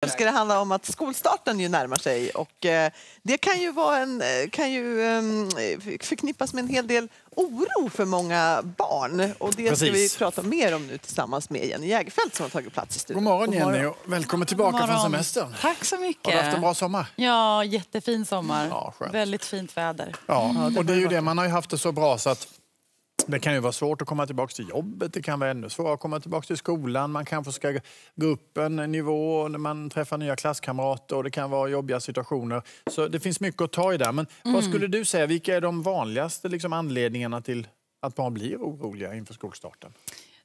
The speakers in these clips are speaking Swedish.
Nu ska det handla om att skolstarten ju närmar sig och eh, det kan ju, vara en, eh, kan ju ehm, förknippas med en hel del oro för många barn. Och det Precis. ska vi prata mer om nu tillsammans med Jenny Jägerfeldt som har tagit plats i studion. God morgon Jenny och välkommen tillbaka från semestern. Tack så mycket. Har du haft en bra sommar? Ja, jättefin sommar. Ja, Väldigt fint väder. Ja, mm. och det är ju det, man har ju haft det så bra så att det kan ju vara svårt att komma tillbaka till jobbet, det kan vara ännu svårare att komma tillbaka till skolan. Man kanske ska gå upp en nivå när man träffar nya klasskamrater och det kan vara jobbiga situationer. Så det finns mycket att ta i där. Men mm. vad skulle du säga, vilka är de vanligaste liksom, anledningarna till att barn blir oroliga inför skolstarten?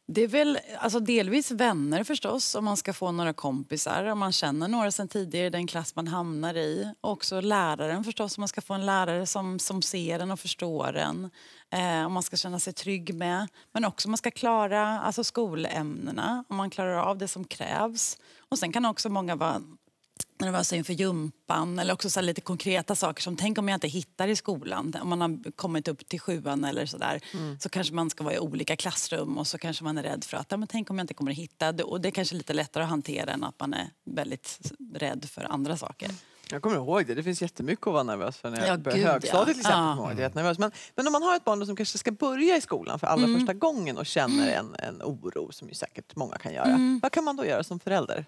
Det är väl alltså delvis vänner förstås, om man ska få några kompisar, om man känner några sen tidigare i den klass man hamnar i. Och också läraren förstås, om man ska få en lärare som, som ser en och förstår en. Eh, om man ska känna sig trygg med. Men också om man ska klara alltså skolämnena, om man klarar av det som krävs. Och sen kan också många vara nervösa inför gympan eller också så lite konkreta saker som tänk om jag inte hittar i skolan. Om man har kommit upp till sjuan eller sådär mm. så kanske man ska vara i olika klassrum och så kanske man är rädd för att ja, men tänk om jag inte kommer att hitta. Och det är kanske lite lättare att hantera än att man är väldigt rädd för andra saker. Mm. Jag kommer ihåg det. Det finns jättemycket att vara nervös för när jag ja, började gud, högstadiet ja. till exempel. Ja. Men, men om man har ett barn som kanske ska börja i skolan för allra mm. första gången och känner mm. en, en oro som ju säkert många kan göra. Mm. Vad kan man då göra som förälder?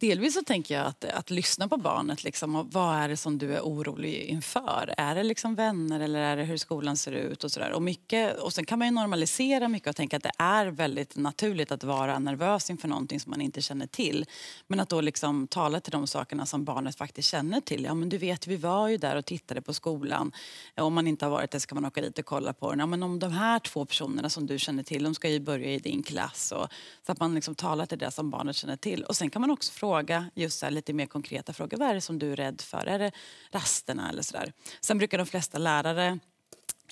Delvis så tänker jag att, att lyssna på barnet. Liksom, och vad är det som du är orolig inför? Är det liksom vänner eller är det hur skolan ser ut? Och, så där? och, mycket, och sen kan man ju normalisera mycket och tänka att det är väldigt naturligt att vara nervös inför någonting som man inte känner till. Men att då liksom tala till de sakerna som barnet faktiskt känner vänner till. Ja men du vet vi var ju där och tittade på skolan. Eh, om man inte har varit där ska man åka dit och kolla på den. Ja men om de här två personerna som du känner till, de ska ju börja i din klass. Och, så att man liksom talar till det som barnet känner till. Och sen kan man också fråga just här, lite mer konkreta frågor. Vad är det som du är rädd för? Är det rasterna eller sådär? Sen brukar de flesta lärare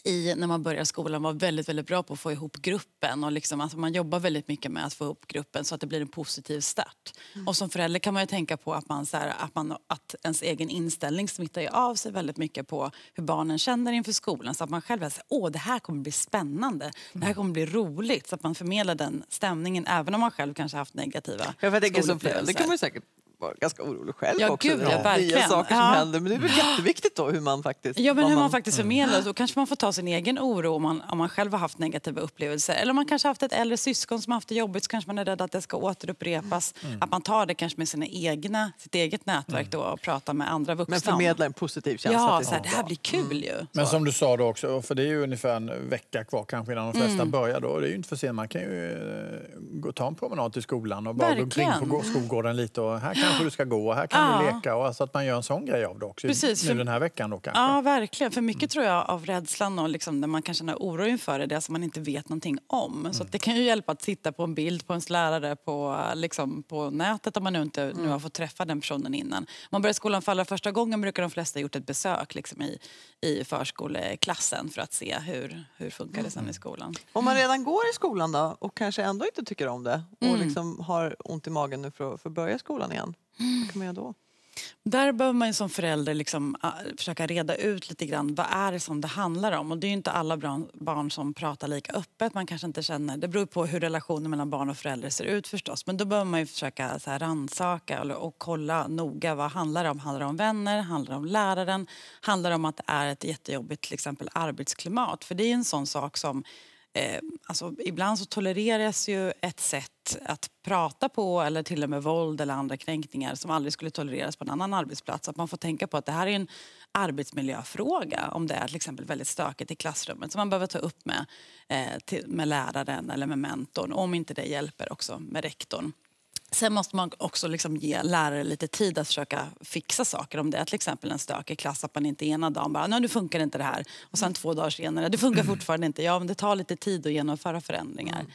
i när man börjar skolan var väldigt, väldigt bra på att få ihop gruppen. Och liksom, alltså man jobbar väldigt mycket med att få ihop gruppen så att det blir en positiv start. Mm. Och som förälder kan man ju tänka på att, man, så här, att, man, att ens egen inställning smittar av sig väldigt mycket på hur barnen känner inför skolan. Så att man själv säger åh det här kommer bli spännande, mm. det här mm. kommer bli roligt. Så att man förmedlar den stämningen även om man själv kanske haft negativa ja, jag skolupplevelser. Det kan man säkert vara ganska orolig själv ja, också. Gud, ja, nya saker som ja. händer. Men det är väl jätteviktigt då hur man faktiskt... Ja, men hur man, man faktiskt mm. förmedlar. Mm. Då kanske man får ta sin egen oro om man, om man själv har haft negativa upplevelser. Eller om man kanske haft ett äldre syskon som haft det jobbigt så kanske man är rädd att det ska återupprepas. Mm. mm. Att man tar det kanske med sina egna, sitt eget nätverk mm. då och pratar med andra vuxna. Men förmedla en positiv känsla. Ja, till så här, det här blir kul ju. Så. Men som du sa då också, för det är ju ungefär en vecka kvar kanske innan de flesta mm. börjar då. Det är ju inte för sent. Man kan ju eh, gå ta en promenad till skolan och bara gå omkring på skolgården lite och här kan kanske du ska gå här kan ja. du leka. Och alltså att man gör en sån grej av det också Precis, nu den här veckan. Då, kanske. Ja, verkligen. För mycket mm. tror jag av rädslan och liksom, när man kan känna oro inför det, det är alltså man inte vet någonting om. Mm. Så det kan ju hjälpa att titta på en bild på ens lärare på, liksom, på nätet om man nu inte mm. nu har mm. fått träffa den personen innan. man börjar skolan för allra första gången brukar de flesta gjort ett besök liksom, i, i förskoleklassen för att se hur, hur funkar det sen i mm. skolan. Om man redan går i skolan då och kanske ändå inte tycker om det och liksom har ont i magen nu för att börja skolan igen? Vad kan man göra då? Där behöver man som förälder liksom, ah, försöka reda ut lite grann vad är det som det handlar om. Och Det är inte alla barn som pratar lika öppet. Man kanske inte känner, det beror på hur relationen mellan barn och förälder. ser ut förstås. Men då behöver man försöka så här, rannsaka och, och, kolla noga vad handlar det om. Handlar det om vänner? Handlar det om läraren? Handlar det om att det är ett jättejobbigt till exempel arbetsklimat? För det är en sån sak som eh, alltså, ibland så tolereras ju ett sätt att prata på eller till och med våld eller andra kränkningar som aldrig skulle tolereras på en annan arbetsplats. Att man får tänka på att det här är en arbetsmiljöfråga om det är till exempel väldigt stökigt i klassrummet som man behöver ta upp med, eh, till, med läraren eller med mentorn om inte det hjälper också med rektorn. Sen måste man också liksom ge lärare lite tid att försöka fixa saker. Om det är till exempel en stökig klass, att man inte ena dagen bara nu funkar inte det här och sen mm. två dagar senare, det funkar fortfarande inte. Ja, men det tar lite tid att genomföra förändringar. Mm.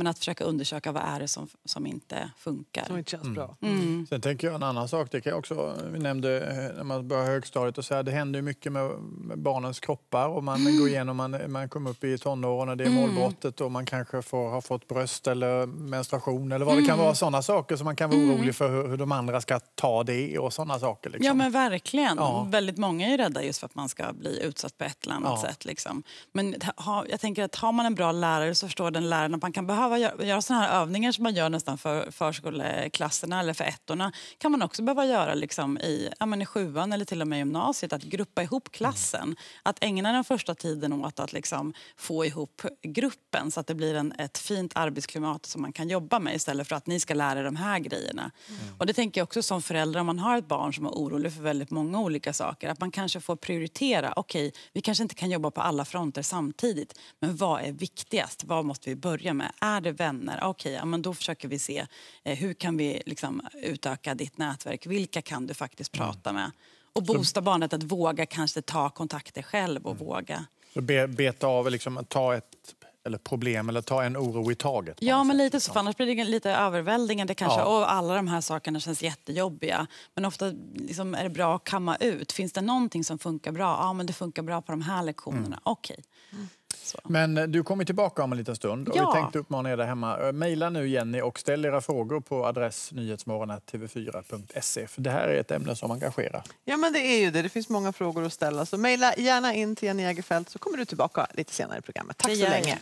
Men att försöka undersöka vad är det som, som inte funkar. Som inte känns mm. bra. Mm. mm. Sen tänker jag en annan sak. Det kan också, vi nämnde eh, när man börjar högstadiet och så här, det händer mycket med, med barnens kroppar och man mm. går igenom, man, man kommer upp i tonåren och det är mm. och man kanske får, har fått bröst eller menstruation eller vad det kan mm. vara. Sådana saker som man kan vara mm. orolig för hur, hur, de andra ska ta det och sådana saker. Liksom. Ja men verkligen. Ja. Väldigt många är rädda just för att man ska bli utsatt på ett eller annat ja. sätt. Liksom. Men ha, jag tänker att har man en bra lärare så förstår den läraren att man kan behöva behöva göra, göra såna här övningar som man gör nästan för förskoleklasserna eller för ettorna kan man också behöva göra liksom i, ja, men i sjuan eller till och med gymnasiet. Att gruppa ihop mm. klassen. Att ägna den första tiden åt att liksom få ihop gruppen så att det blir en, ett fint arbetsklimat som man kan jobba med istället för att ni ska lära er de här grejerna. Mm. Och det tänker jag också som förälder om man har ett barn som är orolig för väldigt många olika saker. Att man kanske får prioritera. Okej, okay, vi kanske inte kan jobba på alla fronter samtidigt. Men vad är viktigast? Vad måste vi börja med? Är är det vänner, okej, okay, ja, då försöker vi se eh, hur kan vi liksom utöka ditt nätverk? Vilka kan du faktiskt mm. med? Och boosta barnet att våga kanske ta kontakter själv och mm. våga. Så be, beta av, liksom, ta ett eller problem eller ta en oro i taget. Ja, men lite så. Liksom. annars blir det lite överväldigande kanske. Ja. Och alla de här sakerna känns jättejobbiga. Men ofta liksom, är det bra att kamma ut. Finns det någonting som funkar bra? Ja, men det funkar bra på de här lektionerna. Mm. Okej. Okay. Mm. Så. Men eh, du kommer tillbaka om en liten stund och vi tänkte uppmana er där hemma. Eh, mejla nu Jenny och ställ era frågor på adress nyhetsmorgon.tv4.se. För det här är ett ämne som engagerar. Ja men det är ju det. Det finns många frågor att ställa. Så mejla gärna in till Jenny Jägerfeldt så kommer du tillbaka lite senare i programmet. Tack så länge.